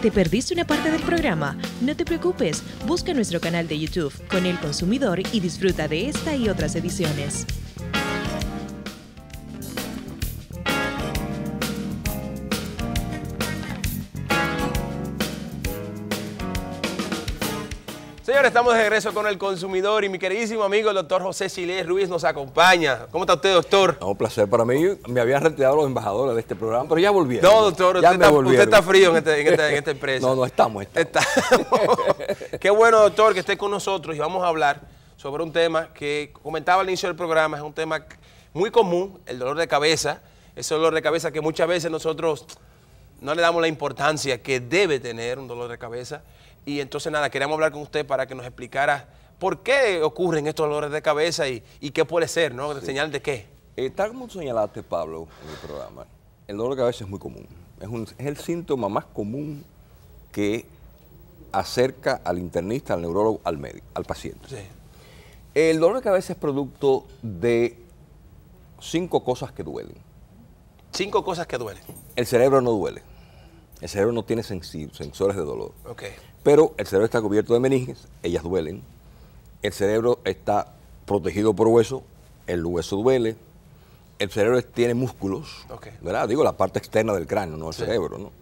¿Te perdiste una parte del programa? No te preocupes, busca nuestro canal de YouTube con el consumidor y disfruta de esta y otras ediciones. Señores, estamos de regreso con el consumidor y mi queridísimo amigo el doctor José Silés Ruiz nos acompaña. ¿Cómo está usted, doctor? un placer para mí. Me habían retirado los embajadores de este programa, pero ya volvieron. No, doctor, ya usted, está, está, frío en, este- este- esta empresa. No, no, estamos. estamos. estamos. Qué bueno, doctor, que esté con nosotros y vamos a hablar sobre un tema que comentaba al inicio del programa, es un tema muy común, el dolor de cabeza, ese dolor de cabeza que muchas veces nosotros no le damos la importancia que debe tener un dolor de cabeza. Y entonces nada, queríamos hablar con usted para que nos explicara por qué ocurren estos dolores de cabeza y, qué puede ser, ¿no? ¿Señal de qué? está tal como señalaste, Pablo, en el programa, el dolor de cabeza es muy común. Es, es el síntoma más común que acerca al internista, al neurólogo, al médico, al paciente. El dolor de cabeza es producto de cinco cosas que duelen. Cinco cosas que duelen. El cerebro no duele. El cerebro no tiene sensores de dolor. Pero el cerebro está cubierto de meninges, ellas duelen. El cerebro está protegido por hueso, el hueso duele. El cerebro tiene músculos, ¿verdad? Digo, la parte externa del cráneo, no el cerebro, ¿no?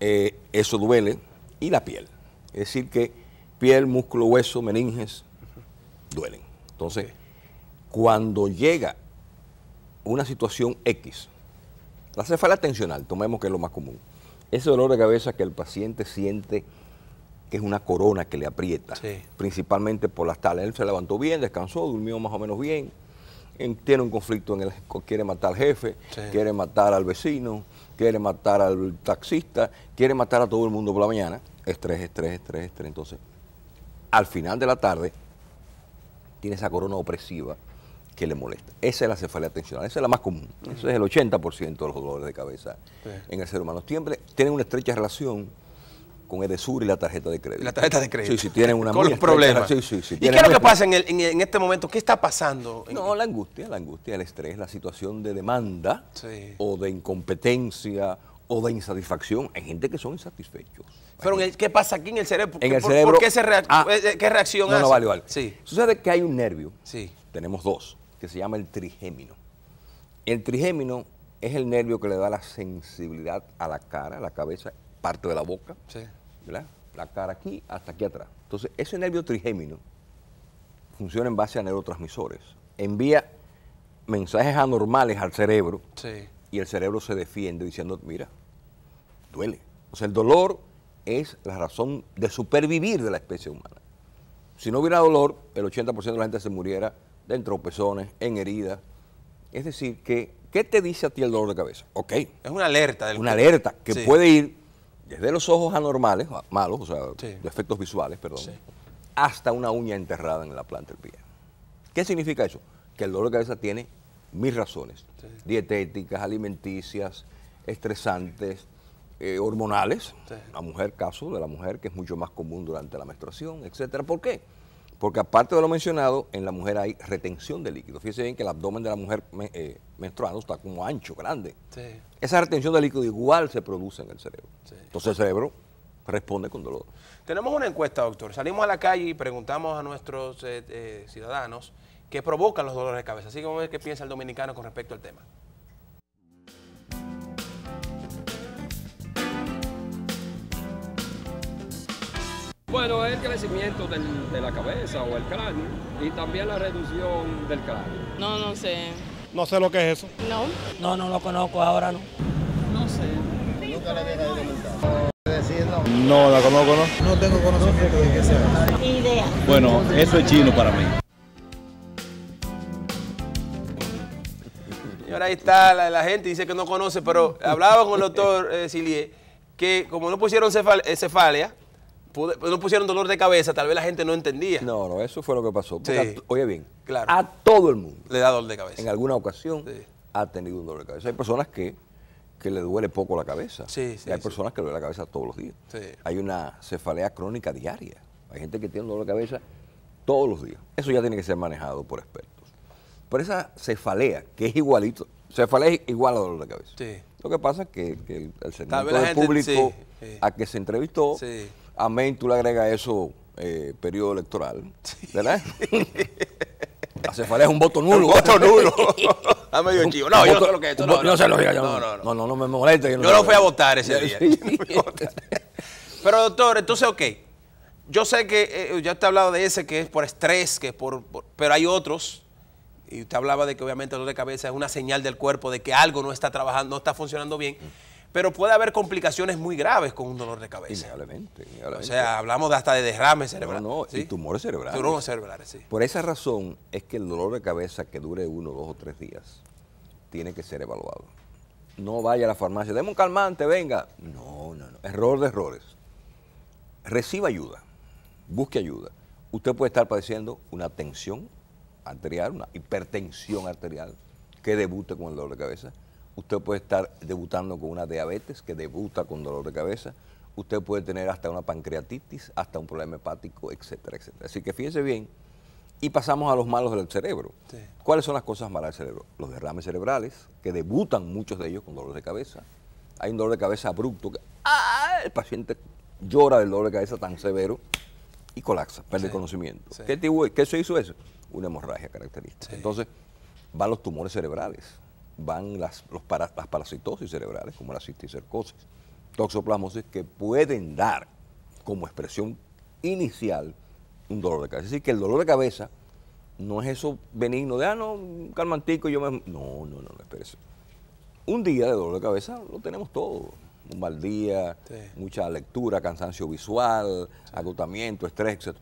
Eh, eso duele. Y la piel. Es decir, que piel, músculo, hueso, meninges, duelen. Entonces, cuando llega una situación X, la cefalea tensional, tomemos que es lo más común, ese dolor de cabeza que el paciente siente que es una corona que le aprieta, principalmente por las talas. Él se levantó bien, descansó, durmió más o menos bien, tiene un conflicto en el quiere matar al jefe, quiere matar al vecino, quiere matar al taxista, quiere matar a todo el mundo por la mañana. Estrés, estrés, estrés, estrés. Entonces, al final de la tarde, tiene esa corona opresiva que le molesta. Esa es la cefalea tensional, esa es la más común. Ese es el 80% de los dolores de cabeza en el ser humano. Siempre tienen una estrecha relación con el Edesur y la tarjeta de crédito. La tarjeta de crédito. Sí, sí, tienen una Con los problemas. ¿Y qué es lo que pasa en, este momento? ¿Qué está pasando? No, la angustia, la angustia, el estrés, la situación de demanda o de incompetencia o de insatisfacción. Hay gente que son insatisfechos. Pero ¿qué pasa aquí en el cerebro? ¿Por, en el qué, se ah, eh, qué reacción no, No, vale, Sucede que hay un nervio. Sí. Tenemos dos que se llama el trigémino. El trigémino es el nervio que le da la sensibilidad a la cara, a la cabeza, parte de la boca, ¿verdad? La cara aquí hasta aquí atrás. Entonces, ese nervio trigémino funciona en base a neurotransmisores. Envía mensajes anormales al cerebro y el cerebro se defiende diciendo, mira, duele. O sea, el dolor es la razón de supervivir de la especie humana. Si no hubiera dolor, el 80% de la gente se muriera en tropezones, en heridas. Es decir, que, ¿qué te dice a ti el dolor de cabeza? Ok. Es una alerta. una alerta que puede ir desde los ojos anormales, malos, o sea, los efectos visuales, perdón, hasta una uña enterrada en la planta del pie. ¿Qué significa eso? Que el dolor de cabeza tiene mil razones, dietéticas, alimenticias, estresantes, eh, hormonales, la mujer, caso de la mujer, que es mucho más común durante la menstruación, etcétera. ¿Por qué? Porque aparte de lo mencionado, en la mujer hay retención de líquido. Fíjense bien que el abdomen de la mujer eh, menstrual está como ancho, grande. Esa retención de líquido igual se produce en el cerebro. Entonces el cerebro responde con dolor. Tenemos una encuesta, doctor. Salimos a la calle y preguntamos a nuestros eh, eh, ciudadanos qué provocan los dolores de cabeza. Así a ver qué piensa el dominicano con respecto al tema. Bueno, es el crecimiento del, de la cabeza o el cráneo y también la reducción del cráneo. No, no sé. No sé lo que es eso. No. No, no lo conozco ahora, no. No sé. Nunca le la había caído No, la conozco, ¿no? No tengo conocimiento de qué sea. Idea. Bueno, eso es chino para mí. ahora ahí está la, gente, dice que no conoce, pero hablaba con el doctor eh, Silie que como no pusieron cefalea eh, cefalia, pues, no pusieron dolor de cabeza, tal vez la gente no entendía. No, no, eso fue lo que pasó. oye bien, claro. a todo el mundo. Le da dolor de cabeza. En alguna ocasión ha tenido un dolor de cabeza. Hay personas que, le duele poco la cabeza. Sí, hay personas que le duele la cabeza todos los días. Hay una cefalea crónica diaria. Hay gente que tiene un dolor de cabeza todos los días. Eso ya tiene que ser manejado por expertos. Pero esa cefalea, que es igualito, cefalea es igual a dolor de cabeza. Lo que pasa es que, el, público a que se entrevistó Amén, tú le agregas eso, eh, periodo electoral, ¿verdad? Hace cefalea es un voto nulo. Un voto nulo. Está medio chivo. No, yo sé lo que es No, no, no, no, no, no, me moleste. Yo no, fui a votar ese día. Pero doctor, entonces, ok. Yo sé que eh, ya te he hablado de ese que es por estrés, que por, pero hay otros. Y usted hablaba de que obviamente el dolor de cabeza es una señal del cuerpo de que algo no está trabajando, no está funcionando bien pero puede haber complicaciones muy graves con un dolor de cabeza. Indudablemente. O sea, hablamos de hasta de derrame cerebral. No, no y tumores cerebrales. Tumores cerebrales, sí. Por esa razón es que el dolor de cabeza que dure uno, dos o tres días tiene que ser evaluado. No vaya a la farmacia, deme un calmante, venga. No, no, no. Error de errores. Reciba ayuda. Busque ayuda. Usted puede estar padeciendo una tensión arterial, una hipertensión arterial que debute con el dolor de cabeza Usted puede estar debutando con una diabetes que debuta con dolor de cabeza. Usted puede tener hasta una pancreatitis, hasta un problema hepático, etcétera, etcétera. Así que fíjense bien. Y pasamos a los malos del cerebro. ¿Cuáles son las cosas malas del cerebro? Los derrames cerebrales, que debutan muchos de ellos con dolor de cabeza. Hay un dolor de cabeza abrupto. Que, ¡ah! El paciente llora del dolor de cabeza tan severo y colapsa, pierde conocimiento. ¿Qué, ¿Qué, se hizo eso? Una hemorragia característica. Entonces, van los tumores cerebrales van las, para, las parasitosis cerebrales, como la cisticercosis, toxoplasmosis, que pueden dar como expresión inicial un dolor de cabeza. Es decir, que el dolor de cabeza no es eso benigno de, ah, no, un calmantico, yo me... No, no, no, no, espérese. Un día de dolor de cabeza lo tenemos todo. Un mal día, mucha lectura, cansancio visual, agotamiento, estrés, etc.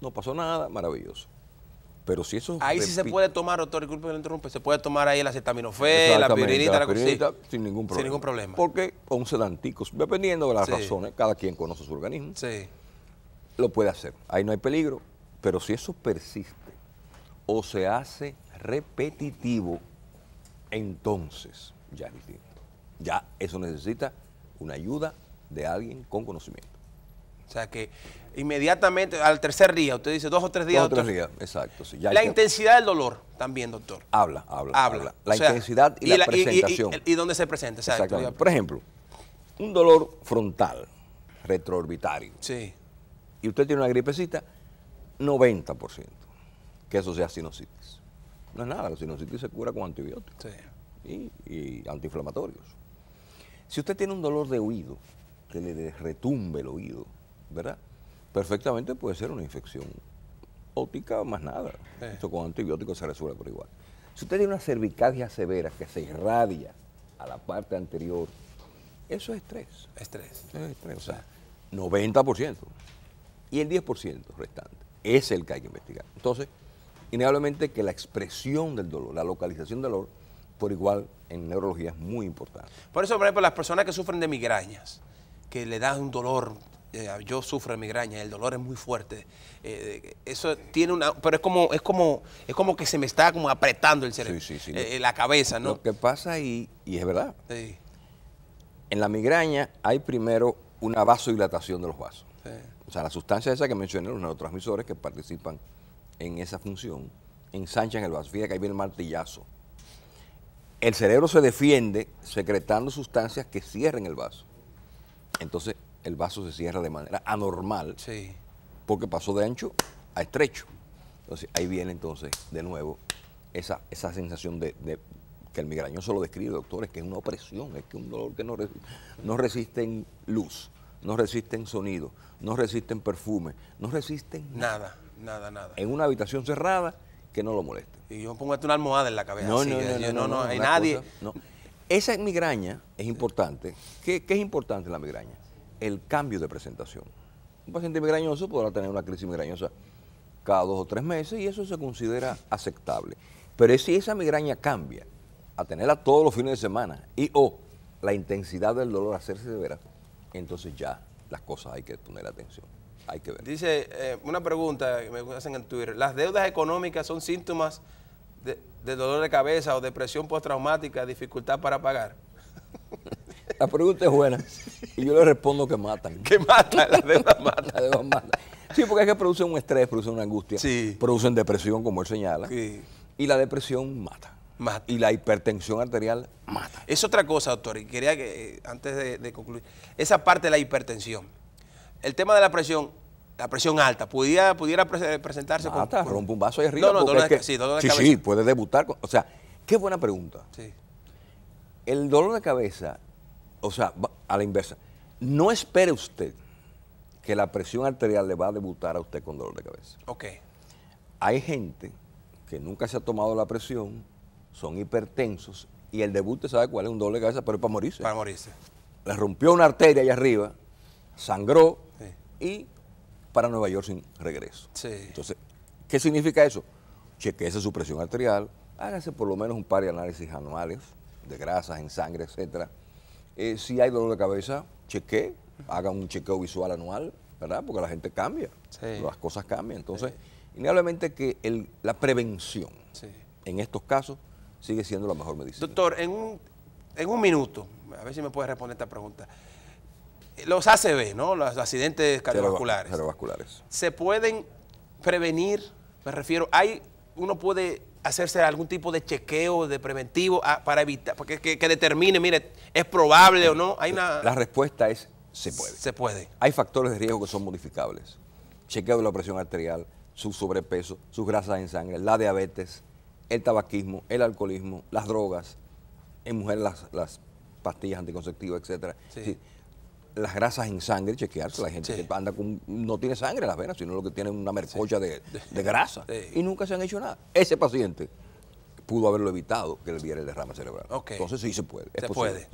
No pasó nada, maravilloso. Pero si eso... Ahí sí se puede tomar, doctor, disculpe que lo interrumpe, se puede tomar ahí la acetaminofén, la pirinita, la, cocina. sí, sin ningún problema. Sin ningún problema. Porque un sedantico, dependiendo de las razones, cada quien conoce su organismo, sí. lo puede hacer. Ahí no hay peligro, pero si eso persiste o se hace repetitivo, entonces ya es distinto. Ya eso necesita una ayuda de alguien con conocimiento. O sea que inmediatamente al tercer día, usted dice dos o tres días. Dos o tres días, exacto. la intensidad del dolor también, doctor. Habla, habla. Habla. La intensidad y, la, presentación. Y, y, dónde se presenta, exacto. Exactamente. Por ejemplo, un dolor frontal, retroorbitario. Sí. Y usted tiene una gripecita, 90%. Que eso sea sinusitis. No es nada, la sinusitis se cura con antibióticos sí. y antiinflamatorios. Si usted tiene un dolor de oído, que le retumbe el oído, ¿verdad? Perfectamente puede ser una infección óptica o más nada. Esto con antibióticos se resuelve por igual. Si usted tiene una cervicalgia severa que se irradia a la parte anterior, eso es estrés. Estrés. es estrés. O sea, 90%. Y el 10% restante es el que hay que investigar. Entonces, innegablemente que la expresión del dolor, la localización del dolor, por igual en neurología es muy importante. Por eso, por ejemplo, las personas que sufren de migrañas, que le dan un dolor eh, yo sufro migraña, el dolor es muy fuerte. Eh, eso tiene una, pero es como, es como, es como que se me está como apretando el cerebro, sí, eh, la cabeza, ¿no? Lo que pasa y, y es verdad. En la migraña hay primero una vasodilatación de los vasos. O sea, la sustancia esa que mencioné, los neurotransmisores que participan en esa función, ensanchan el vaso. Fíjate que ahí viene el martillazo. El cerebro se defiende secretando sustancias que cierren el vaso. Entonces, el vaso se cierra de manera anormal. Sí. Porque pasó de ancho a estrecho. Entonces ahí viene entonces de nuevo esa, esa sensación de, que el se lo describe, doctor, es que es una opresión, es que un dolor que no, resiste, no resisten luz, no resisten sonido, no resisten perfume, no resisten nada, nada, nada. En una habitación cerrada que no lo moleste. Y yo pongo una almohada en la cabeza. No, no, no, no, nadie. Esa migraña es importante. ¿Qué, ¿Qué es importante la migraña? el cambio de presentación. Un paciente migrañoso podrá tener una crisis migrañosa cada dos o tres meses y eso se considera aceptable. Pero si esa migraña cambia a tenerla todos los fines de semana y o la intensidad del dolor hacerse ser severa, entonces ya las cosas hay que poner atención. Hay que ver. Dice eh, una pregunta que me hacen en Twitter. ¿Las deudas económicas son síntomas de, de dolor de cabeza o depresión postraumática, dificultad para pagar? La pregunta es buena. Y yo le respondo que matan. Que matan, la deuda mata la deuda matan. Sí, porque es que produce un estrés, produce una angustia, sí. producen depresión, como él señala. Sí. Y la depresión mata. Mata. Y la hipertensión arterial mata. Es otra cosa, doctor, y quería que, eh, antes de, concluir, esa parte de la hipertensión. El tema de la presión, la presión alta, ¿pudiera, pudiera presentarse mata, rompe un vaso ahí arriba. No, no, sí, sí, puede debutar. o sea, qué buena pregunta. Sí. El dolor de cabeza o sea, a la inversa. No espere usted que la presión arterial le va a debutar a usted con dolor de cabeza. Ok. Hay gente que nunca se ha tomado la presión, son hipertensos, y el debut, ¿sabe cuál es? Un dolor de cabeza, pero es para morirse. Para morirse. Le rompió una arteria allá arriba, sangró y para Nueva York sin regreso. Sí. Entonces, ¿qué significa eso? Chequeese su presión arterial, hágase por lo menos un par de análisis anuales de grasas en sangre, etcétera eh, si hay dolor de cabeza, cheque, haga un chequeo visual anual, ¿verdad? Porque la gente cambia, las cosas cambian. Entonces, inevitablemente que el, la prevención en estos casos sigue siendo la mejor medicina. Doctor, en un, en un minuto, a ver si me puede responder esta pregunta. Los ACV, ¿no? Los accidentes cardiovasculares. ¿Se pueden prevenir? Me refiero, hay, uno puede hacerse algún tipo de chequeo de preventivo ah, para evitar, porque, que, determine, mire, es probable o no? Hay una... La respuesta es se puede. Se puede. Hay factores de riesgo que son modificables. Chequeo de la presión arterial, su sobrepeso, sus grasas en sangre, la diabetes, el tabaquismo, el alcoholismo, las drogas, en mujeres las, las pastillas anticonceptivas, etcétera las grasas en sangre, chequearse. La gente que anda con, no tiene sangre en las venas, sino lo que tiene una mercocha de, grasa. Y nunca se han hecho nada. Ese paciente pudo haberlo evitado que le diera el derrame cerebral. Entonces sí se puede. se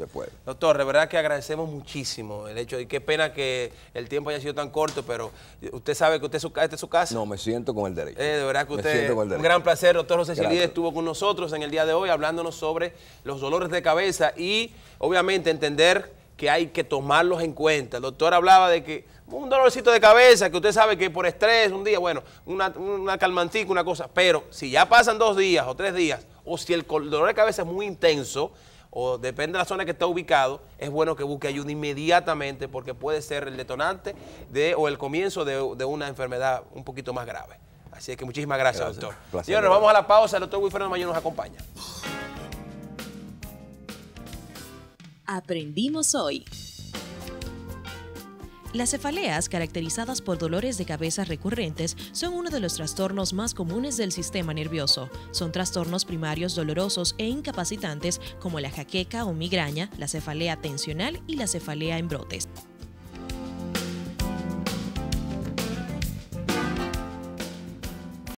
puede. Doctor, de verdad que agradecemos muchísimo el hecho y qué pena que el tiempo haya sido tan corto, pero usted sabe que usted su, este es su casa. No, me siento con el derecho. Eh, de verdad que usted un gran placer, doctor José estuvo con nosotros en el día de hoy hablándonos sobre los dolores de cabeza y obviamente entender que hay que tomarlos en cuenta. El doctor hablaba de que un dolorcito de cabeza, que usted sabe que por estrés, un día, bueno, una, calmantica, una cosa, pero si ya pasan dos días o tres días, o si el dolor de cabeza es muy intenso, o depende de la zona que está ubicado, es bueno que busque ayuda inmediatamente porque puede ser el detonante de, o el comienzo de, una enfermedad un poquito más grave. Así que muchísimas gracias, doctor. Señores, vamos a la pausa. El doctor Wilfredo Mayor nos acompaña. Aprendimos hoy. Las cefaleas, caracterizadas por dolores de cabeza recurrentes, son uno de los trastornos más comunes del sistema nervioso. Son trastornos primarios dolorosos e incapacitantes como la jaqueca o migraña, la cefalea tensional y la cefalea en brotes.